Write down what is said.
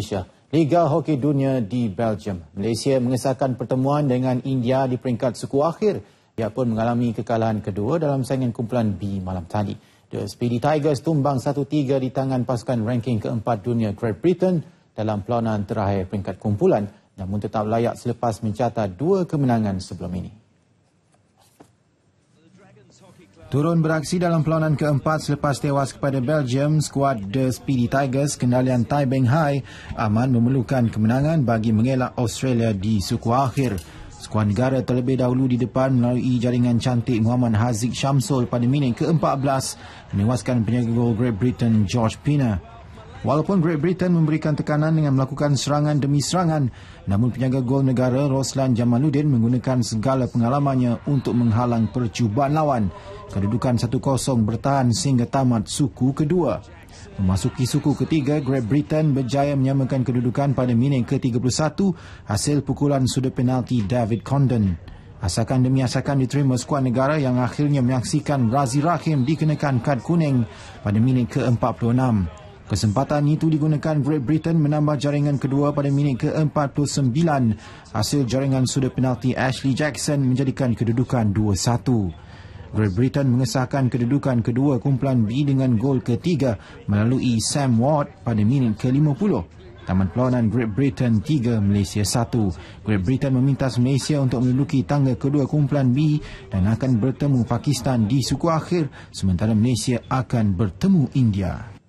Malaysia. Liga Hoki Dunia di Belgium. Malaysia mengesahkan pertemuan dengan India di peringkat suku akhir. Ia pun mengalami kekalahan kedua dalam saingan kumpulan B malam tadi. The Speedy Tigers tumbang 1-3 di tangan pasukan ranking keempat dunia Great Britain dalam pelawanan terakhir peringkat kumpulan namun tetap layak selepas mencatat dua kemenangan sebelum ini. Turun beraksi dalam pelawanan keempat selepas tewas kepada Belgium, skuad The Speedy Tigers kendalian Tai Beng Hai aman memerlukan kemenangan bagi mengelak Australia di suku akhir. Skuad negara terlebih dahulu di depan melalui jaringan cantik Muhammad Haziq Shamsul pada minit ke-14 menewaskan penjaga Great Britain George Pina. Walaupun Great Britain memberikan tekanan dengan melakukan serangan demi serangan, namun penjaga gol negara Roslan Jamaluddin menggunakan segala pengalamannya untuk menghalang percubaan lawan. Kedudukan 1-0 bertahan sehingga tamat suku kedua. Memasuki suku ketiga, Great Britain berjaya menyamakan kedudukan pada minit ke-31 hasil pukulan sudut penalti David Condon. Asakan demi asakan diterima skuad negara yang akhirnya menyaksikan Razi Rahim dikenakan kad kuning pada minit ke-46. Kesempatan itu digunakan Great Britain menambah jaringan kedua pada minit ke-49. Hasil jaringan suda penalti Ashley Jackson menjadikan kedudukan 2-1. Great Britain mengesahkan kedudukan kedua kumpulan B dengan gol ketiga melalui Sam Ward pada minit ke-50. Taman Pelawanan Great Britain 3, Malaysia 1. Great Britain meminta Malaysia untuk menduduki tangga kedua kumpulan B dan akan bertemu Pakistan di suku akhir sementara Malaysia akan bertemu India.